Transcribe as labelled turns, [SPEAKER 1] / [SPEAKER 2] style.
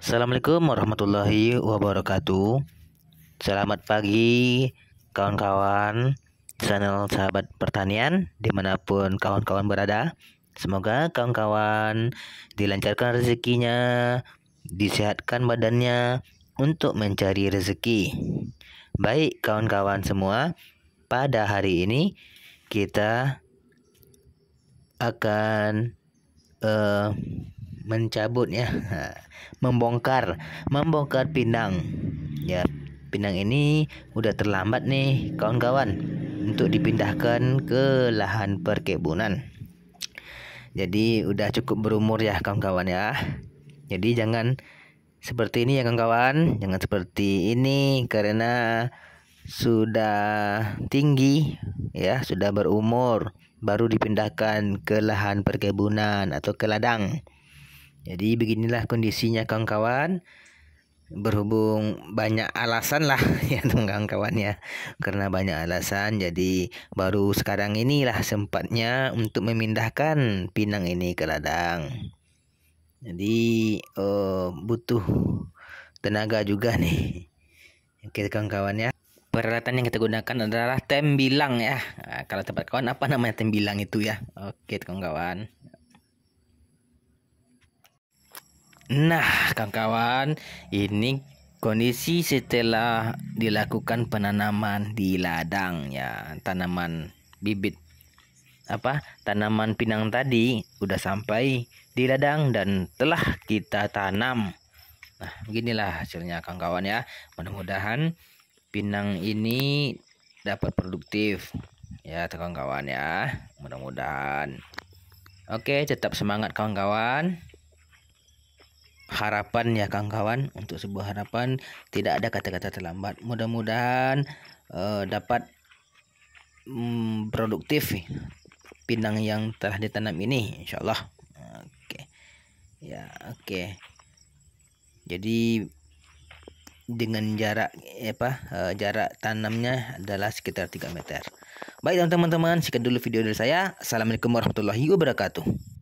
[SPEAKER 1] Assalamualaikum warahmatullahi wabarakatuh Selamat pagi kawan-kawan channel sahabat pertanian dimanapun kawan-kawan berada Semoga kawan-kawan dilancarkan rezekinya, disehatkan badannya untuk mencari rezeki Baik kawan-kawan semua, pada hari ini kita akan uh, mencabut ya membongkar membongkar pinang ya pinang ini udah terlambat nih kawan-kawan untuk dipindahkan ke lahan perkebunan jadi udah cukup berumur ya kawan-kawan ya jadi jangan seperti ini ya kawan-kawan jangan seperti ini karena sudah tinggi ya sudah berumur baru dipindahkan ke lahan perkebunan atau ke ladang jadi beginilah kondisinya kawan-kawan. Berhubung banyak alasan lah ya teman kawan ya. Karena banyak alasan jadi baru sekarang inilah sempatnya untuk memindahkan pinang ini ke ladang. Jadi uh, butuh tenaga juga nih. Oke kawan-kawan ya peralatan yang kita gunakan adalah tembilang ya. Nah, kalau tempat kawan apa namanya tembilang itu ya? Oke, kawan-kawan. Nah, kawan-kawan, ini kondisi setelah dilakukan penanaman di ladang ya, tanaman bibit apa? Tanaman pinang tadi udah sampai di ladang dan telah kita tanam. Nah, beginilah hasilnya kawan-kawan ya. Mudah-mudahan pinang ini dapat produktif ya, kawan-kawan ya. Mudah-mudahan. Oke, tetap semangat kawan-kawan harapan ya kawan kawan untuk sebuah harapan tidak ada kata-kata terlambat mudah-mudahan uh, dapat um, produktif pinang yang telah ditanam ini insyaallah oke okay. ya oke okay. jadi dengan jarak apa eh, jarak tanamnya adalah sekitar 3 meter baik teman-teman sekian dulu video dari saya assalamualaikum warahmatullahi wabarakatuh